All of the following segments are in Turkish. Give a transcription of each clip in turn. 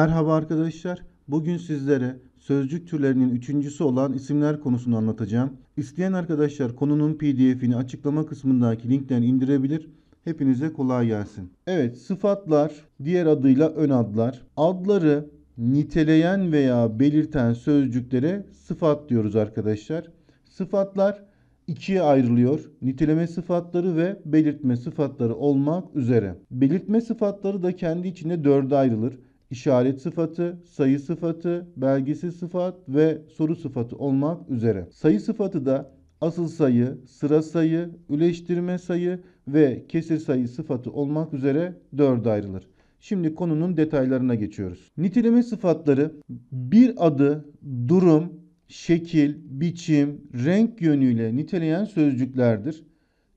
Merhaba arkadaşlar. Bugün sizlere sözcük türlerinin üçüncüsü olan isimler konusunu anlatacağım. İsteyen arkadaşlar konunun pdf'ini açıklama kısmındaki linkten indirebilir. Hepinize kolay gelsin. Evet sıfatlar diğer adıyla ön adlar. Adları niteleyen veya belirten sözcüklere sıfat diyoruz arkadaşlar. Sıfatlar ikiye ayrılıyor. Niteleme sıfatları ve belirtme sıfatları olmak üzere. Belirtme sıfatları da kendi içinde dörde ayrılır işaret sıfatı, sayı sıfatı, belgesi sıfat ve soru sıfatı olmak üzere. Sayı sıfatı da asıl sayı, sıra sayı, üleştirme sayı ve kesir sayı sıfatı olmak üzere dörde ayrılır. Şimdi konunun detaylarına geçiyoruz. Niteleme sıfatları bir adı, durum, şekil, biçim, renk yönüyle niteleyen sözcüklerdir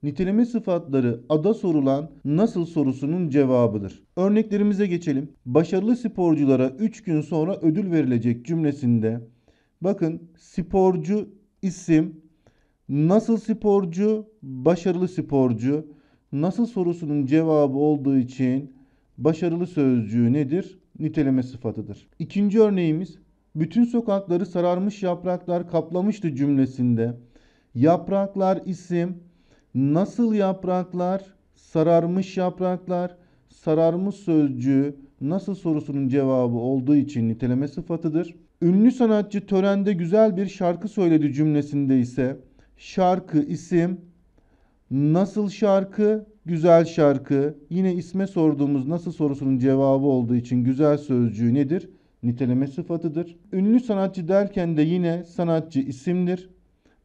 niteleme sıfatları ada sorulan nasıl sorusunun cevabıdır. Örneklerimize geçelim. Başarılı sporculara 3 gün sonra ödül verilecek cümlesinde bakın sporcu isim, nasıl sporcu, başarılı sporcu, nasıl sorusunun cevabı olduğu için başarılı sözcüğü nedir? Niteleme sıfatıdır. İkinci örneğimiz bütün sokakları sararmış yapraklar kaplamıştı cümlesinde yapraklar isim, Nasıl yapraklar? Sararmış yapraklar. Sararmış sözcüğü nasıl sorusunun cevabı olduğu için niteleme sıfatıdır. Ünlü sanatçı törende güzel bir şarkı söyledi cümlesinde ise şarkı isim, nasıl şarkı, güzel şarkı. Yine isme sorduğumuz nasıl sorusunun cevabı olduğu için güzel sözcüğü nedir? Niteleme sıfatıdır. Ünlü sanatçı derken de yine sanatçı isimdir.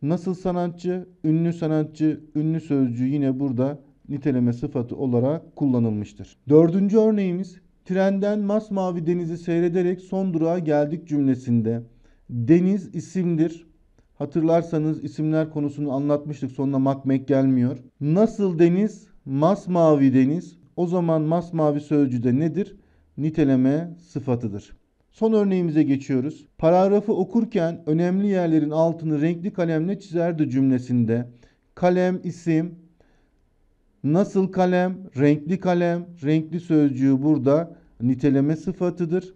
Nasıl sanatçı, ünlü sanatçı, ünlü sözcü yine burada niteleme sıfatı olarak kullanılmıştır. Dördüncü örneğimiz trenden masmavi denizi seyrederek son durağa geldik cümlesinde deniz isimdir. Hatırlarsanız isimler konusunu anlatmıştık sonuna makmek gelmiyor. Nasıl deniz? Masmavi deniz. O zaman masmavi sözcüğü de nedir? Niteleme sıfatıdır. Son örneğimize geçiyoruz. Paragrafı okurken önemli yerlerin altını renkli kalemle çizerdi cümlesinde. Kalem isim, nasıl kalem, renkli kalem, renkli sözcüğü burada niteleme sıfatıdır.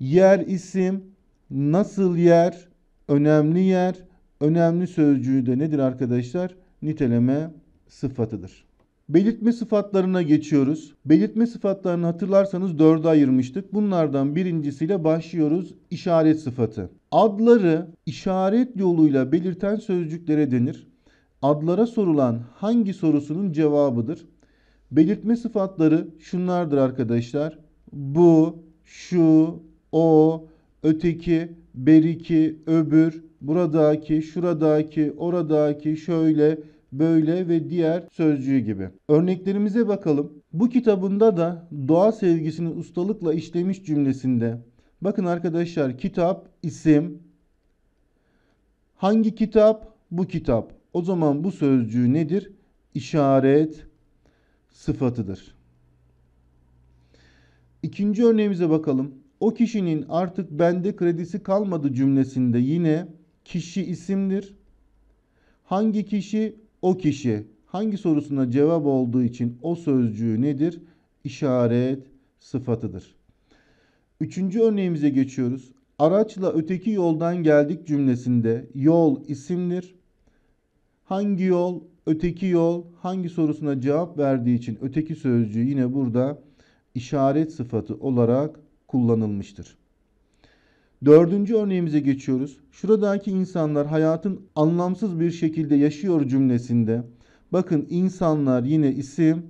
Yer isim, nasıl yer, önemli yer, önemli sözcüğü de nedir arkadaşlar? Niteleme sıfatıdır. Belirtme sıfatlarına geçiyoruz. Belirtme sıfatlarını hatırlarsanız dörde ayırmıştık. Bunlardan birincisiyle başlıyoruz. İşaret sıfatı. Adları işaret yoluyla belirten sözcüklere denir. Adlara sorulan hangi sorusunun cevabıdır? Belirtme sıfatları şunlardır arkadaşlar. Bu, şu, o, öteki, beriki, öbür, buradaki, şuradaki, oradaki, şöyle, böyle ve diğer sözcüğü gibi. Örneklerimize bakalım. Bu kitabında da doğa sevgisini ustalıkla işlemiş cümlesinde. Bakın arkadaşlar kitap, isim. Hangi kitap? Bu kitap. O zaman bu sözcüğü nedir? İşaret sıfatıdır. İkinci örneğimize bakalım. O kişinin artık bende kredisi kalmadı cümlesinde yine kişi isimdir. Hangi kişi? O kişi hangi sorusuna cevap olduğu için o sözcüğü nedir? İşaret sıfatıdır. Üçüncü örneğimize geçiyoruz. Araçla öteki yoldan geldik cümlesinde yol isimdir. Hangi yol, öteki yol, hangi sorusuna cevap verdiği için öteki sözcüğü yine burada işaret sıfatı olarak kullanılmıştır. Dördüncü örneğimize geçiyoruz. Şuradaki insanlar hayatın anlamsız bir şekilde yaşıyor cümlesinde. Bakın insanlar yine isim.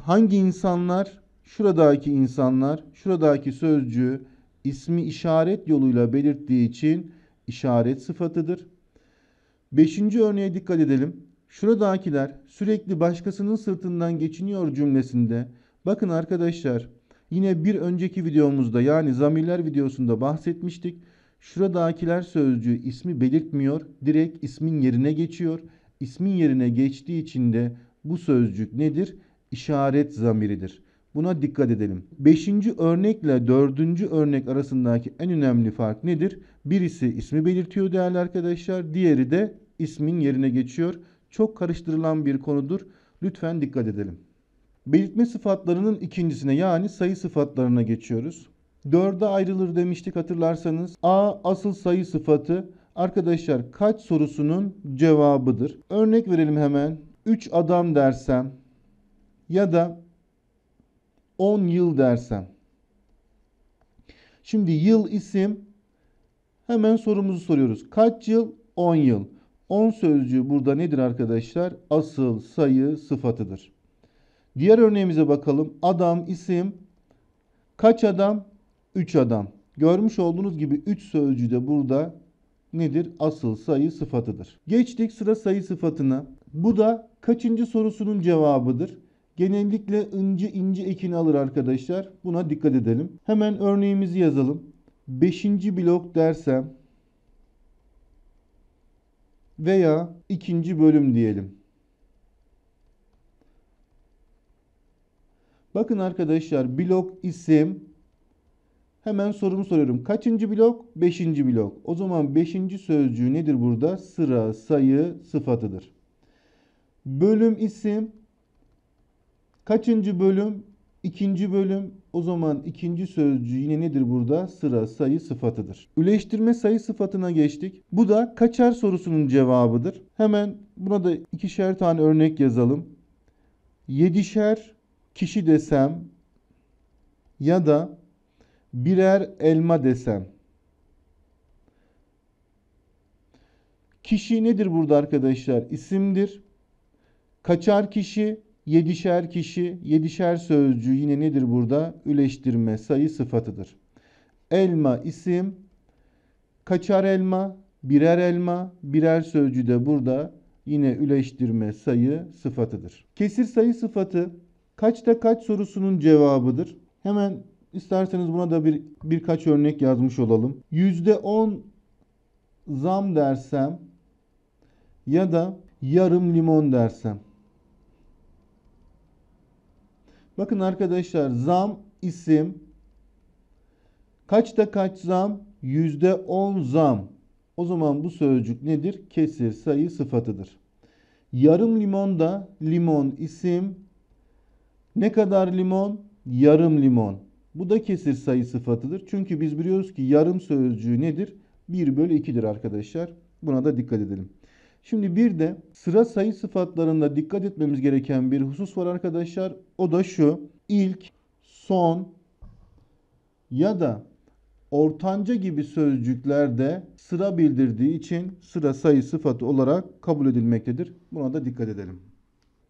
Hangi insanlar? Şuradaki insanlar. Şuradaki sözcüğü ismi işaret yoluyla belirttiği için işaret sıfatıdır. Beşinci örneğe dikkat edelim. Şuradakiler sürekli başkasının sırtından geçiniyor cümlesinde. Bakın arkadaşlar Yine bir önceki videomuzda yani zamirler videosunda bahsetmiştik. Şuradakiler sözcüğü ismi belirtmiyor. Direkt ismin yerine geçiyor. İsmin yerine geçtiği için de bu sözcük nedir? İşaret zamiridir. Buna dikkat edelim. Beşinci örnekle dördüncü örnek arasındaki en önemli fark nedir? Birisi ismi belirtiyor değerli arkadaşlar. Diğeri de ismin yerine geçiyor. Çok karıştırılan bir konudur. Lütfen dikkat edelim. Belirtme sıfatlarının ikincisine yani sayı sıfatlarına geçiyoruz. Dörde ayrılır demiştik hatırlarsanız. A asıl sayı sıfatı arkadaşlar kaç sorusunun cevabıdır. Örnek verelim hemen. 3 adam dersem ya da 10 yıl dersem. Şimdi yıl isim hemen sorumuzu soruyoruz. Kaç yıl? 10 yıl. 10 sözcüğü burada nedir arkadaşlar? Asıl sayı sıfatıdır. Diğer örneğimize bakalım. Adam, isim, kaç adam? 3 adam. Görmüş olduğunuz gibi 3 sözcüğü de burada nedir? Asıl sayı sıfatıdır. Geçtik sıra sayı sıfatına. Bu da kaçıncı sorusunun cevabıdır. Genellikle ince ince ekini alır arkadaşlar. Buna dikkat edelim. Hemen örneğimizi yazalım. 5. blok dersem veya 2. bölüm diyelim. Bakın arkadaşlar blok isim hemen sorumu soruyorum. Kaçıncı blok? Beşinci blok. O zaman beşinci sözcüğü nedir burada? Sıra, sayı, sıfatıdır. Bölüm isim kaçıncı bölüm? İkinci bölüm o zaman ikinci sözcüğü yine nedir burada? Sıra, sayı, sıfatıdır. Üleştirme sayı sıfatına geçtik. Bu da kaçar sorusunun cevabıdır. Hemen buna da ikişer tane örnek yazalım. Yedişer kişi desem ya da birer elma desem. Kişi nedir burada arkadaşlar? İsimdir. Kaçar kişi, yedişer kişi, yedişer sözcüğü yine nedir burada? Üleştirme, sayı sıfatıdır. Elma isim, kaçar elma, birer elma, birer sözcüğü de burada yine üleştirme, sayı sıfatıdır. Kesir sayı sıfatı Kaçta kaç sorusunun cevabıdır. Hemen isterseniz buna da bir birkaç örnek yazmış olalım. %10 zam dersem ya da yarım limon dersem. Bakın arkadaşlar zam isim kaçta kaç zam? %10 zam. O zaman bu sözcük nedir? Kesir sayı sıfatıdır. Yarım limon da limon isim ne kadar limon? Yarım limon. Bu da kesir sayı sıfatıdır. Çünkü biz biliyoruz ki yarım sözcüğü nedir? 1 bölü 2'dir arkadaşlar. Buna da dikkat edelim. Şimdi bir de sıra sayı sıfatlarında dikkat etmemiz gereken bir husus var arkadaşlar. O da şu. İlk, son ya da ortanca gibi sözcüklerde sıra bildirdiği için sıra sayı sıfatı olarak kabul edilmektedir. Buna da dikkat edelim.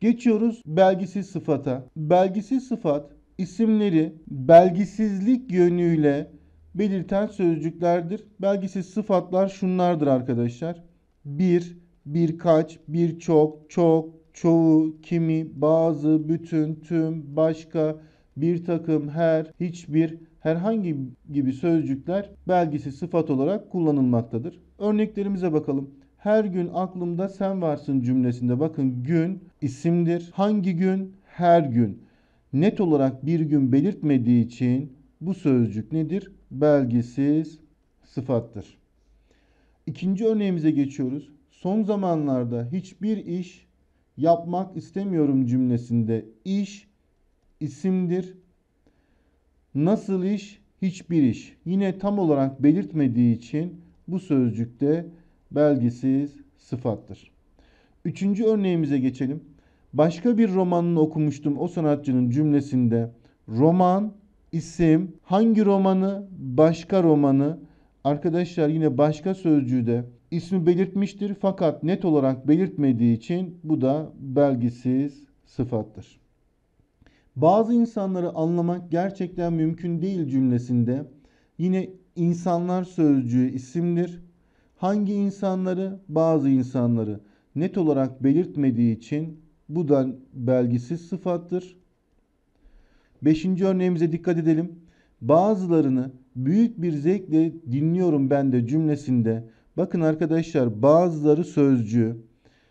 Geçiyoruz belgisiz sıfata. Belgisiz sıfat isimleri belgisizlik yönüyle belirten sözcüklerdir. Belgisiz sıfatlar şunlardır arkadaşlar. Bir, birkaç, birçok, çok, çoğu, kimi, bazı, bütün, tüm, başka, bir takım, her, hiçbir, herhangi gibi sözcükler belgisiz sıfat olarak kullanılmaktadır. Örneklerimize bakalım. Her gün aklımda sen varsın cümlesinde bakın gün isimdir. Hangi gün? Her gün. Net olarak bir gün belirtmediği için bu sözcük nedir? Belgisiz sıfattır. İkinci örneğimize geçiyoruz. Son zamanlarda hiçbir iş yapmak istemiyorum cümlesinde iş isimdir. Nasıl iş? Hiçbir iş. Yine tam olarak belirtmediği için bu sözcükte belgisiz sıfattır. Üçüncü örneğimize geçelim. Başka bir romanını okumuştum o sanatçının cümlesinde roman, isim, hangi romanı, başka romanı. Arkadaşlar yine başka sözcüğü de ismi belirtmiştir fakat net olarak belirtmediği için bu da belgisiz sıfattır. Bazı insanları anlamak gerçekten mümkün değil cümlesinde yine insanlar sözcüğü isimdir Hangi insanları? Bazı insanları. Net olarak belirtmediği için bu da belgisiz sıfattır. Beşinci örneğimize dikkat edelim. Bazılarını büyük bir zevkle dinliyorum ben de cümlesinde. Bakın arkadaşlar bazıları sözcüğü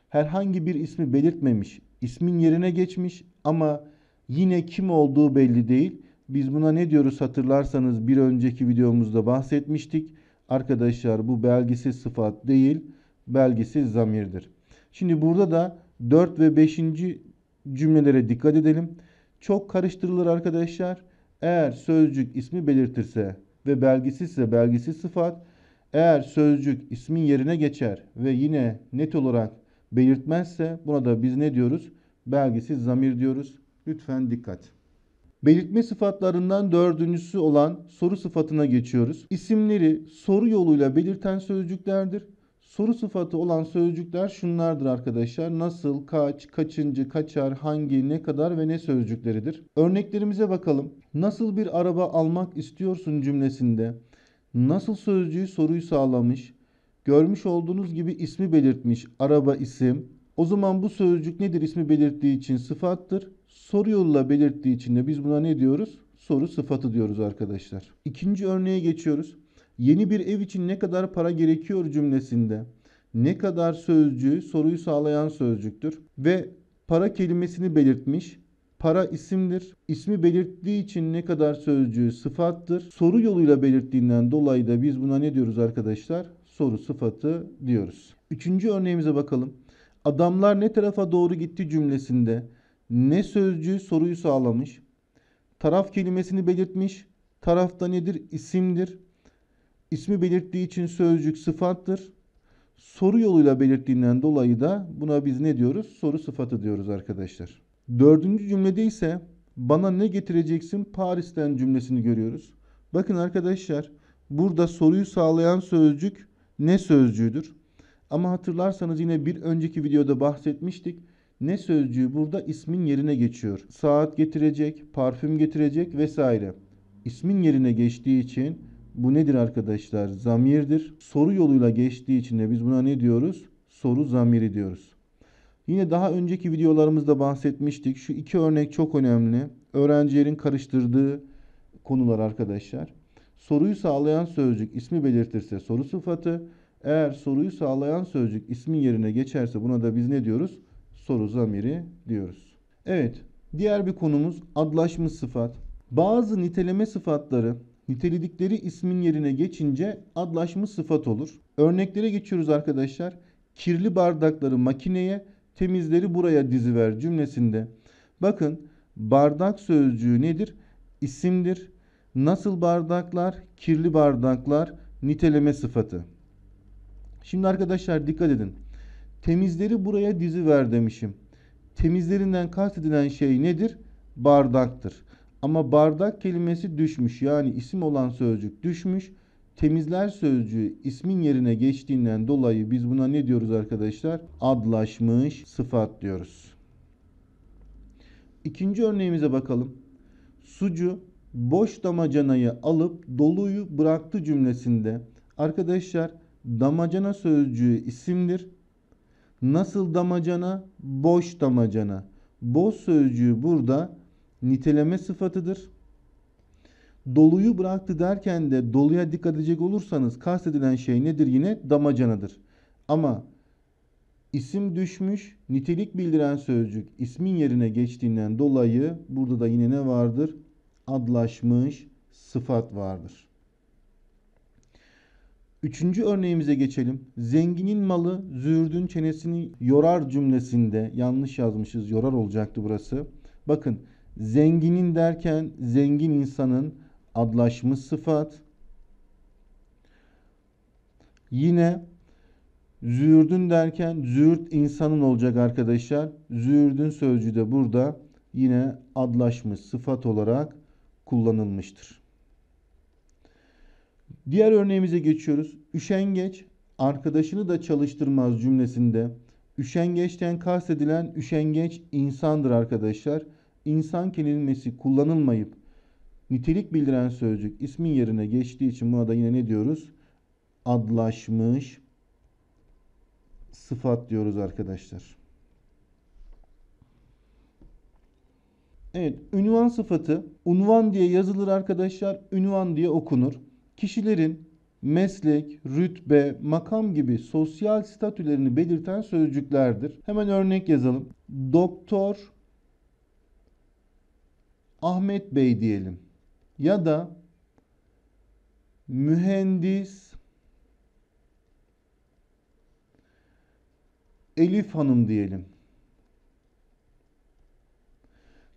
herhangi bir ismi belirtmemiş. İsmin yerine geçmiş ama yine kim olduğu belli değil. Biz buna ne diyoruz hatırlarsanız bir önceki videomuzda bahsetmiştik. Arkadaşlar bu belgesiz sıfat değil, belgesiz zamirdir. Şimdi burada da 4 ve 5. cümlelere dikkat edelim. Çok karıştırılır arkadaşlar. Eğer sözcük ismi belirtirse ve belgesizse belgesiz sıfat, eğer sözcük ismin yerine geçer ve yine net olarak belirtmezse buna da biz ne diyoruz? Belgesiz zamir diyoruz. Lütfen dikkat. Belirtme sıfatlarından dördüncüsü olan soru sıfatına geçiyoruz. İsimleri soru yoluyla belirten sözcüklerdir. Soru sıfatı olan sözcükler şunlardır arkadaşlar. Nasıl, kaç, kaçıncı, kaçar, hangi, ne kadar ve ne sözcükleridir. Örneklerimize bakalım. Nasıl bir araba almak istiyorsun cümlesinde nasıl sözcüğü soruyu sağlamış, görmüş olduğunuz gibi ismi belirtmiş, araba isim. O zaman bu sözcük nedir ismi belirttiği için sıfattır. Soru yoluyla belirttiği için de biz buna ne diyoruz? Soru sıfatı diyoruz arkadaşlar. İkinci örneğe geçiyoruz. Yeni bir ev için ne kadar para gerekiyor cümlesinde ne kadar sözcüğü soruyu sağlayan sözcüktür ve para kelimesini belirtmiş. Para isimdir. İsmi belirttiği için ne kadar sözcüğü sıfattır. Soru yoluyla belirttiğinden dolayı da biz buna ne diyoruz arkadaşlar? Soru sıfatı diyoruz. Üçüncü örneğimize bakalım. Adamlar ne tarafa doğru gitti cümlesinde ne sözcüğü soruyu sağlamış. Taraf kelimesini belirtmiş. Tarafta nedir? İsimdir. İsmi belirttiği için sözcük sıfattır. Soru yoluyla belirttiğinden dolayı da buna biz ne diyoruz? Soru sıfatı diyoruz arkadaşlar. Dördüncü cümlede ise bana ne getireceksin Paris'ten cümlesini görüyoruz. Bakın arkadaşlar burada soruyu sağlayan sözcük ne sözcüğüdür? Ama hatırlarsanız yine bir önceki videoda bahsetmiştik. Ne sözcüğü burada ismin yerine geçiyor. Saat getirecek, parfüm getirecek vesaire. İsmin yerine geçtiği için bu nedir arkadaşlar? Zamirdir. Soru yoluyla geçtiği için de biz buna ne diyoruz? Soru zamiri diyoruz. Yine daha önceki videolarımızda bahsetmiştik. Şu iki örnek çok önemli. Öğrencilerin karıştırdığı konular arkadaşlar. Soruyu sağlayan sözcük ismi belirtirse soru sıfatı. Eğer soruyu sağlayan sözcük ismin yerine geçerse buna da biz ne diyoruz? soru zamiri diyoruz. Evet, diğer bir konumuz adlaşmış sıfat. Bazı niteleme sıfatları niteledikleri ismin yerine geçince adlaşmış sıfat olur. Örneklere geçiyoruz arkadaşlar. Kirli bardakları makineye, temizleri buraya diziver cümlesinde. Bakın bardak sözcüğü nedir? İsimdir. Nasıl bardaklar? Kirli bardaklar niteleme sıfatı. Şimdi arkadaşlar dikkat edin. Temizleri buraya dizi ver demişim. Temizlerinden kastedilen şey nedir? Bardaktır. Ama bardak kelimesi düşmüş. Yani isim olan sözcük düşmüş. Temizler sözcüğü ismin yerine geçtiğinden dolayı biz buna ne diyoruz arkadaşlar? Adlaşmış sıfat diyoruz. İkinci örneğimize bakalım. Sucu boş damacanayı alıp doluyu bıraktı cümlesinde arkadaşlar damacana sözcüğü isimdir Nasıl damacana? Boş damacana. Boş sözcüğü burada niteleme sıfatıdır. Doluyu bıraktı derken de doluya dikkat edecek olursanız kastedilen şey nedir yine? Damacanadır. Ama isim düşmüş, nitelik bildiren sözcük ismin yerine geçtiğinden dolayı burada da yine ne vardır? Adlaşmış sıfat vardır. Üçüncü örneğimize geçelim. Zenginin malı züğürdün çenesini yorar cümlesinde yanlış yazmışız. Yorar olacaktı burası. Bakın zenginin derken zengin insanın adlaşmış sıfat. Yine züğürdün derken züğürt insanın olacak arkadaşlar. Züğürdün sözcüğü de burada yine adlaşmış sıfat olarak kullanılmıştır. Diğer örneğimize geçiyoruz. Üşengeç arkadaşını da çalıştırmaz cümlesinde üşengeçten kastedilen üşengeç insandır arkadaşlar. İnsan kelimesi kullanılmayıp nitelik bildiren sözcük ismin yerine geçtiği için buna da yine ne diyoruz? Adlaşmış sıfat diyoruz arkadaşlar. Evet, ünvan sıfatı unvan diye yazılır arkadaşlar, ünvan diye okunur kişilerin meslek, rütbe, makam gibi sosyal statülerini belirten sözcüklerdir. Hemen örnek yazalım. Doktor Ahmet Bey diyelim ya da mühendis Elif Hanım diyelim.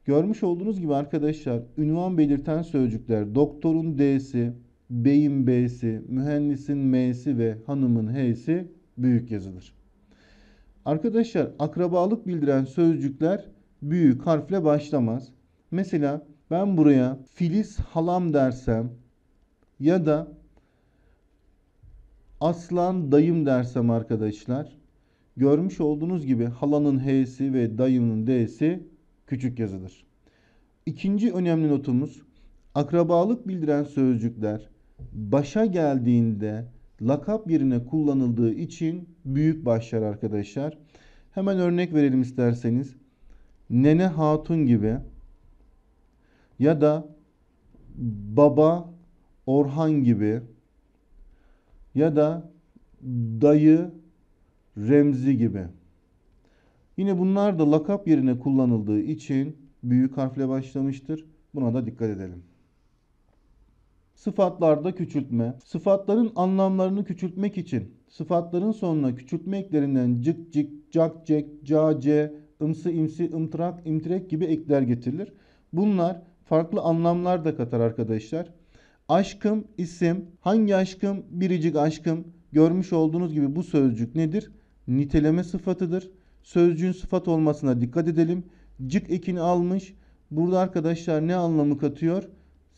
Görmüş olduğunuz gibi arkadaşlar ünvan belirten sözcükler doktorun D'si, beyin B'si, mühendisin M'si ve hanımın H'si büyük yazılır. Arkadaşlar akrabalık bildiren sözcükler büyük harfle başlamaz. Mesela ben buraya Filiz halam dersem ya da Aslan dayım dersem arkadaşlar görmüş olduğunuz gibi halanın H'si ve dayımın D'si küçük yazılır. İkinci önemli notumuz akrabalık bildiren sözcükler başa geldiğinde lakap yerine kullanıldığı için büyük başlar arkadaşlar. Hemen örnek verelim isterseniz. Nene Hatun gibi ya da baba Orhan gibi ya da dayı Remzi gibi. Yine bunlar da lakap yerine kullanıldığı için büyük harfle başlamıştır. Buna da dikkat edelim. Sıfatlarda küçültme. Sıfatların anlamlarını küçültmek için sıfatların sonuna küçültme eklerinden cık cık, cak cek, ca ce, ımsı imsi, ımtırak, imtirek gibi ekler getirilir. Bunlar farklı anlamlar da katar arkadaşlar. Aşkım isim, hangi aşkım, biricik aşkım. Görmüş olduğunuz gibi bu sözcük nedir? Niteleme sıfatıdır. Sözcüğün sıfat olmasına dikkat edelim. Cık ekini almış. Burada arkadaşlar ne anlamı katıyor?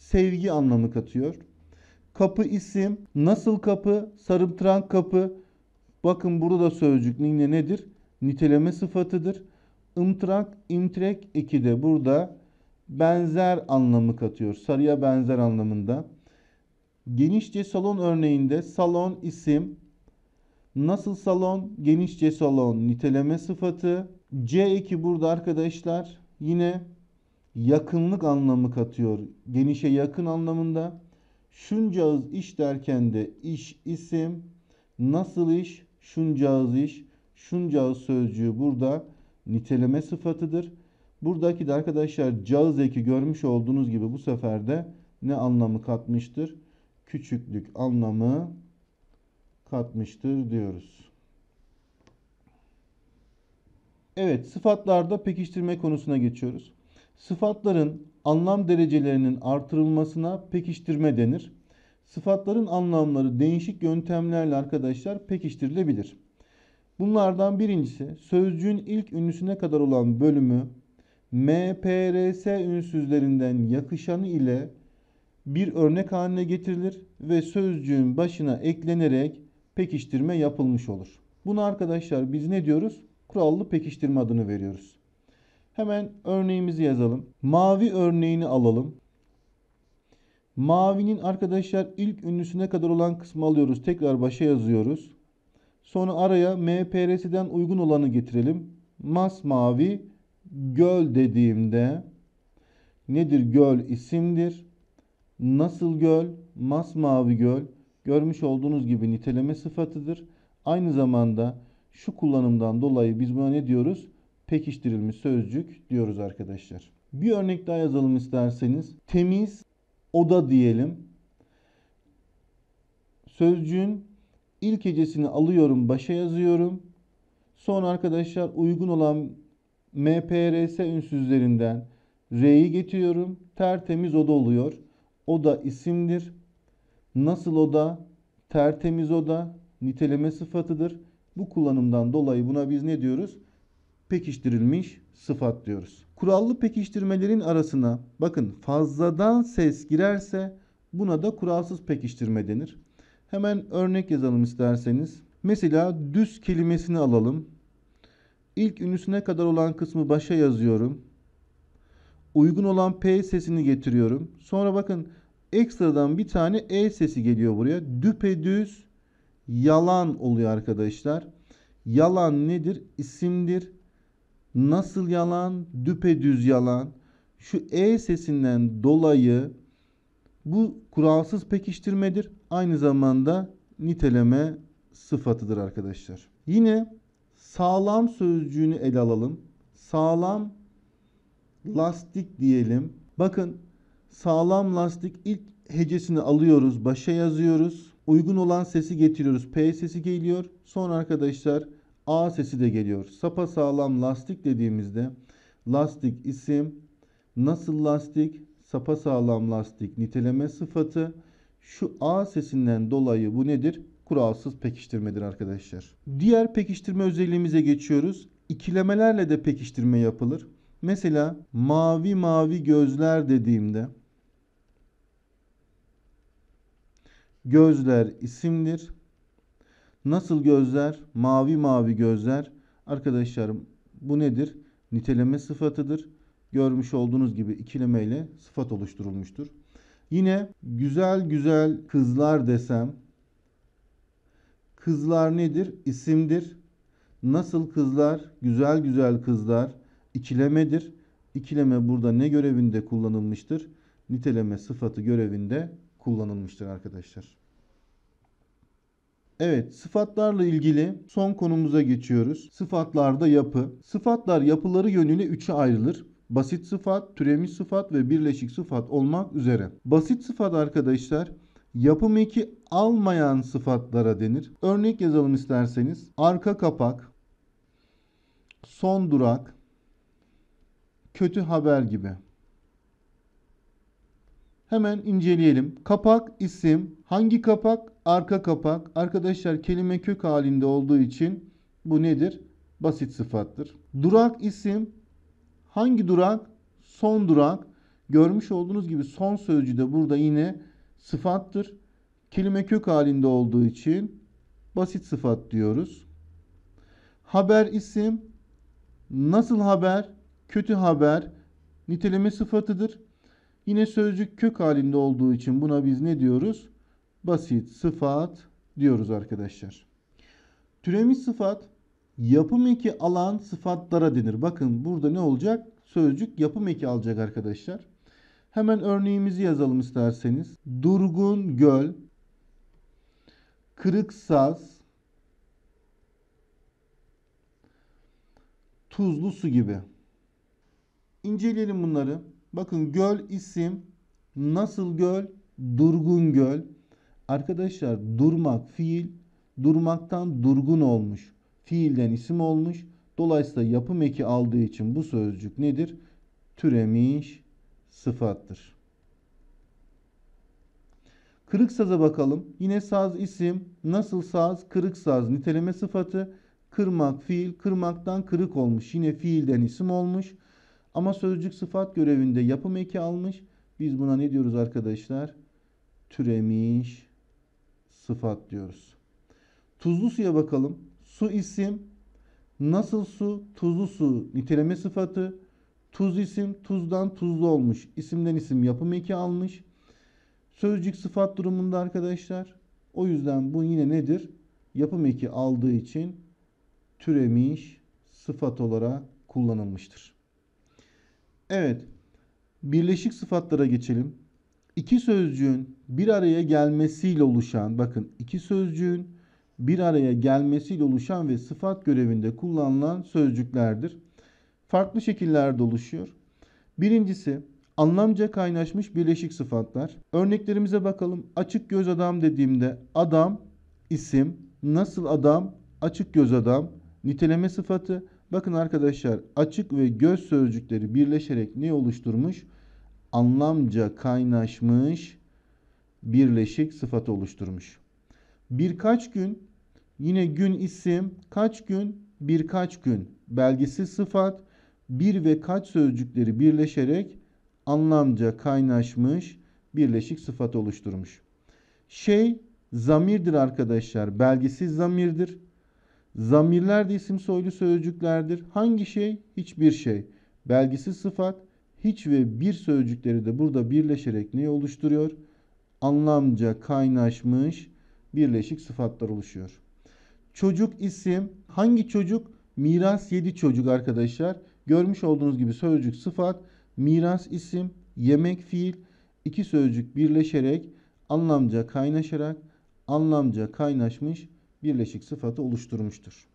sevgi anlamı katıyor. Kapı isim, nasıl kapı, sarımtıran kapı. Bakın burada sözcük yine nedir? Niteleme sıfatıdır. Imtrak, imtrek iki de burada benzer anlamı katıyor. Sarıya benzer anlamında. Genişçe salon örneğinde salon isim, Nasıl salon? Genişçe salon niteleme sıfatı. C2 burada arkadaşlar. Yine yakınlık anlamı katıyor. Genişe yakın anlamında. Şuncağız iş derken de iş isim. Nasıl iş? Şuncağız iş. Şuncağız sözcüğü burada niteleme sıfatıdır. Buradaki de arkadaşlar cağız eki görmüş olduğunuz gibi bu sefer de ne anlamı katmıştır? Küçüklük anlamı katmıştır diyoruz. Evet sıfatlarda pekiştirme konusuna geçiyoruz. Sıfatların anlam derecelerinin artırılmasına pekiştirme denir. Sıfatların anlamları değişik yöntemlerle arkadaşlar pekiştirilebilir. Bunlardan birincisi sözcüğün ilk ünlüsüne kadar olan bölümü MPRS ünsüzlerinden yakışanı ile bir örnek haline getirilir ve sözcüğün başına eklenerek pekiştirme yapılmış olur. Bunu arkadaşlar biz ne diyoruz? Kurallı pekiştirme adını veriyoruz. Hemen örneğimizi yazalım. Mavi örneğini alalım. Mavinin arkadaşlar ilk ünlüsüne kadar olan kısmı alıyoruz. Tekrar başa yazıyoruz. Sonra araya MPRS'den uygun olanı getirelim. Mas mavi göl dediğimde nedir göl isimdir. Nasıl göl? Mas mavi göl. Görmüş olduğunuz gibi niteleme sıfatıdır. Aynı zamanda şu kullanımdan dolayı biz buna ne diyoruz? pekiştirilmiş sözcük diyoruz arkadaşlar. Bir örnek daha yazalım isterseniz. Temiz oda diyelim. Sözcüğün ilk hecesini alıyorum, başa yazıyorum. Sonra arkadaşlar uygun olan MPRS ünsüzlerinden R'yi getiriyorum. Tertemiz oda oluyor. Oda isimdir. Nasıl oda? Tertemiz oda niteleme sıfatıdır. Bu kullanımdan dolayı buna biz ne diyoruz? pekiştirilmiş sıfat diyoruz. Kurallı pekiştirmelerin arasına bakın fazladan ses girerse buna da kuralsız pekiştirme denir. Hemen örnek yazalım isterseniz. Mesela düz kelimesini alalım. İlk ünlüsüne kadar olan kısmı başa yazıyorum. Uygun olan P sesini getiriyorum. Sonra bakın ekstradan bir tane E sesi geliyor buraya. Düpedüz yalan oluyor arkadaşlar. Yalan nedir? İsimdir. Nasıl yalan? Düpedüz yalan. Şu E sesinden dolayı bu kuralsız pekiştirmedir. Aynı zamanda niteleme sıfatıdır arkadaşlar. Yine sağlam sözcüğünü ele alalım. Sağlam lastik diyelim. Bakın sağlam lastik ilk hecesini alıyoruz, başa yazıyoruz. Uygun olan sesi getiriyoruz. P sesi geliyor. Sonra arkadaşlar A sesi de geliyor. Sapa sağlam lastik dediğimizde lastik isim, nasıl lastik, sapa sağlam lastik niteleme sıfatı. Şu A sesinden dolayı bu nedir? Kuralsız pekiştirmedir arkadaşlar. Diğer pekiştirme özelliğimize geçiyoruz. İkilemelerle de pekiştirme yapılır. Mesela mavi mavi gözler dediğimde gözler isimdir. Nasıl gözler? Mavi mavi gözler. Arkadaşlarım bu nedir? Niteleme sıfatıdır. Görmüş olduğunuz gibi ikilemeyle sıfat oluşturulmuştur. Yine güzel güzel kızlar desem kızlar nedir? İsimdir. Nasıl kızlar? Güzel güzel kızlar İkilemedir. İkileme burada ne görevinde kullanılmıştır? Niteleme sıfatı görevinde kullanılmıştır arkadaşlar. Evet, sıfatlarla ilgili son konumuza geçiyoruz. Sıfatlarda yapı. Sıfatlar yapıları yönüyle üçe ayrılır. Basit sıfat, türemiş sıfat ve birleşik sıfat olmak üzere. Basit sıfat arkadaşlar yapım eki almayan sıfatlara denir. Örnek yazalım isterseniz. Arka kapak, son durak, kötü haber gibi. Hemen inceleyelim. Kapak isim. Hangi kapak? Arka kapak arkadaşlar kelime kök halinde olduğu için bu nedir? Basit sıfattır. Durak isim hangi durak? Son durak. Görmüş olduğunuz gibi son sözcüğü de burada yine sıfattır. Kelime kök halinde olduğu için basit sıfat diyoruz. Haber isim nasıl haber? Kötü haber niteleme sıfatıdır. Yine sözcük kök halinde olduğu için buna biz ne diyoruz? basit sıfat diyoruz arkadaşlar. Türemiş sıfat yapım eki alan sıfatlara denir. Bakın burada ne olacak? Sözcük yapım eki alacak arkadaşlar. Hemen örneğimizi yazalım isterseniz. Durgun göl, kırık saz, tuzlu su gibi. İnceleyelim bunları. Bakın göl isim, nasıl göl, durgun göl. Arkadaşlar durmak fiil, durmaktan durgun olmuş. Fiilden isim olmuş. Dolayısıyla yapım eki aldığı için bu sözcük nedir? Türemiş sıfattır. Kırık saza bakalım. Yine saz isim, nasıl saz, kırık saz niteleme sıfatı, kırmak fiil, kırmaktan kırık olmuş. Yine fiilden isim olmuş. Ama sözcük sıfat görevinde yapım eki almış. Biz buna ne diyoruz arkadaşlar? Türemiş sıfat diyoruz. Tuzlu suya bakalım. Su isim, nasıl su, tuzlu su niteleme sıfatı. Tuz isim, tuzdan tuzlu olmuş. İsimden isim yapım eki almış. Sözcük sıfat durumunda arkadaşlar. O yüzden bu yine nedir? Yapım eki aldığı için türemiş sıfat olarak kullanılmıştır. Evet, birleşik sıfatlara geçelim. İki sözcüğün bir araya gelmesiyle oluşan bakın iki sözcüğün bir araya gelmesiyle oluşan ve sıfat görevinde kullanılan sözcüklerdir. Farklı şekillerde oluşuyor. Birincisi anlamca kaynaşmış birleşik sıfatlar. Örneklerimize bakalım. Açık göz adam dediğimde adam isim, nasıl adam, açık göz adam, niteleme sıfatı. Bakın arkadaşlar açık ve göz sözcükleri birleşerek ne oluşturmuş? Anlamca kaynaşmış birleşik sıfatı oluşturmuş. Birkaç gün yine gün isim, kaç gün, birkaç gün belgesiz sıfat, bir ve kaç sözcükleri birleşerek anlamca kaynaşmış birleşik sıfat oluşturmuş. Şey zamirdir arkadaşlar. Belgesiz zamirdir. Zamirler de isim soylu sözcüklerdir. Hangi şey? Hiçbir şey. Belgesiz sıfat hiç ve bir sözcükleri de burada birleşerek neyi oluşturuyor? anlamca kaynaşmış birleşik sıfatlar oluşuyor. Çocuk isim hangi çocuk? Miras 7 çocuk arkadaşlar. Görmüş olduğunuz gibi sözcük sıfat, miras isim, yemek fiil iki sözcük birleşerek anlamca kaynaşarak anlamca kaynaşmış birleşik sıfatı oluşturmuştur.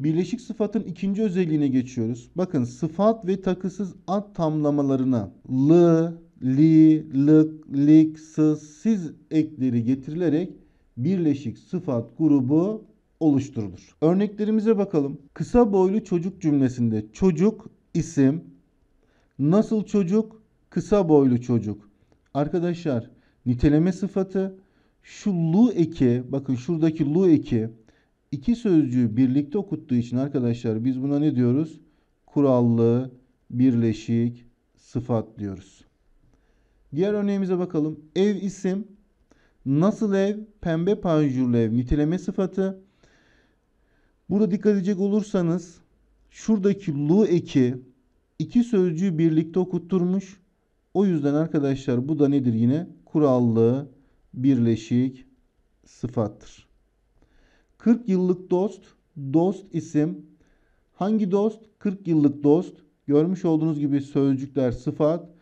Birleşik sıfatın ikinci özelliğine geçiyoruz. Bakın sıfat ve takısız ad tamlamalarına lı li, lık, lik, sız, siz ekleri getirilerek birleşik sıfat grubu oluşturulur. Örneklerimize bakalım. Kısa boylu çocuk cümlesinde çocuk isim, nasıl çocuk, kısa boylu çocuk. Arkadaşlar niteleme sıfatı şu lu eki, bakın şuradaki lu eki iki sözcüğü birlikte okuttuğu için arkadaşlar biz buna ne diyoruz? Kurallı, birleşik, sıfat diyoruz. Diğer örneğimize bakalım. Ev isim. Nasıl ev? Pembe panjurlu ev. Niteleme sıfatı. Burada dikkat edecek olursanız şuradaki lu eki iki sözcüğü birlikte okutturmuş. O yüzden arkadaşlar bu da nedir yine? Kurallı, birleşik sıfattır. 40 yıllık dost, dost isim. Hangi dost? 40 yıllık dost. Görmüş olduğunuz gibi sözcükler sıfat.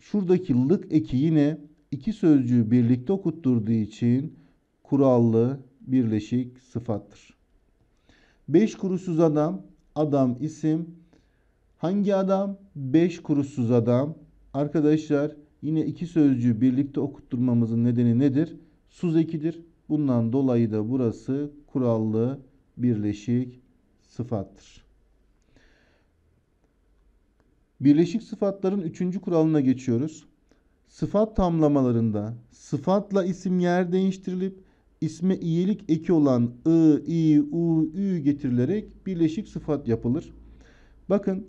Şuradaki lık eki yine iki sözcüğü birlikte okutturduğu için kurallı birleşik sıfattır. Beş kurusuz adam, adam isim. Hangi adam? Beş kurusuz adam. Arkadaşlar yine iki sözcüğü birlikte okutturmamızın nedeni nedir? Suz ekidir. Bundan dolayı da burası kurallı birleşik sıfattır. Birleşik sıfatların üçüncü kuralına geçiyoruz. Sıfat tamlamalarında sıfatla isim yer değiştirilip isme iyilik eki olan ı, i, u, ü getirilerek birleşik sıfat yapılır. Bakın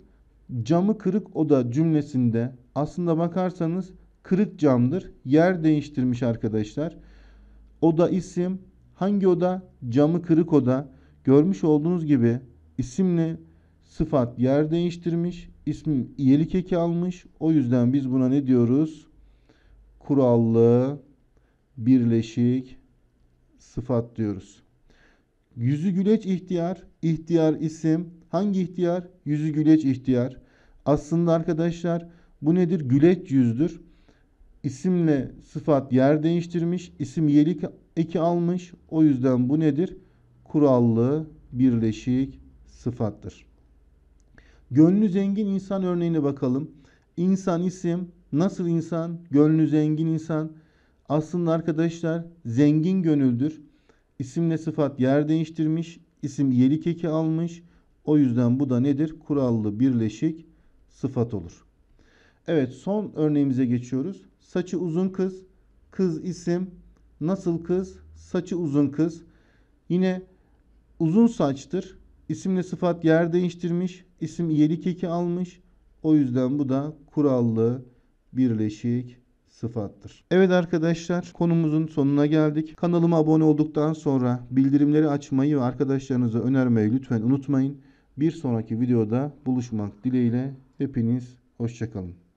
camı kırık oda cümlesinde aslında bakarsanız kırık camdır. Yer değiştirmiş arkadaşlar. Oda isim. Hangi oda? Camı kırık oda. Görmüş olduğunuz gibi isimle sıfat yer değiştirmiş ismim iyelik eki almış. O yüzden biz buna ne diyoruz? Kurallı birleşik sıfat diyoruz. Yüzü güleç ihtiyar, ihtiyar isim. Hangi ihtiyar? Yüzü güleç ihtiyar. Aslında arkadaşlar bu nedir? Güleç yüzdür. İsimle sıfat yer değiştirmiş. İsim yelik eki almış. O yüzden bu nedir? Kurallı birleşik sıfattır. Gönlü zengin insan örneğine bakalım. İnsan isim, nasıl insan? Gönlü zengin insan. Aslında arkadaşlar zengin gönüldür. İsimle sıfat yer değiştirmiş. İsim yeli keki almış. O yüzden bu da nedir? Kurallı birleşik sıfat olur. Evet son örneğimize geçiyoruz. Saçı uzun kız. Kız isim. Nasıl kız? Saçı uzun kız. Yine uzun saçtır. İsimle sıfat yer değiştirmiş. İsim iyilik eki almış. O yüzden bu da kurallı birleşik sıfattır. Evet arkadaşlar konumuzun sonuna geldik. Kanalıma abone olduktan sonra bildirimleri açmayı ve arkadaşlarınıza önermeyi lütfen unutmayın. Bir sonraki videoda buluşmak dileğiyle hepiniz hoşçakalın.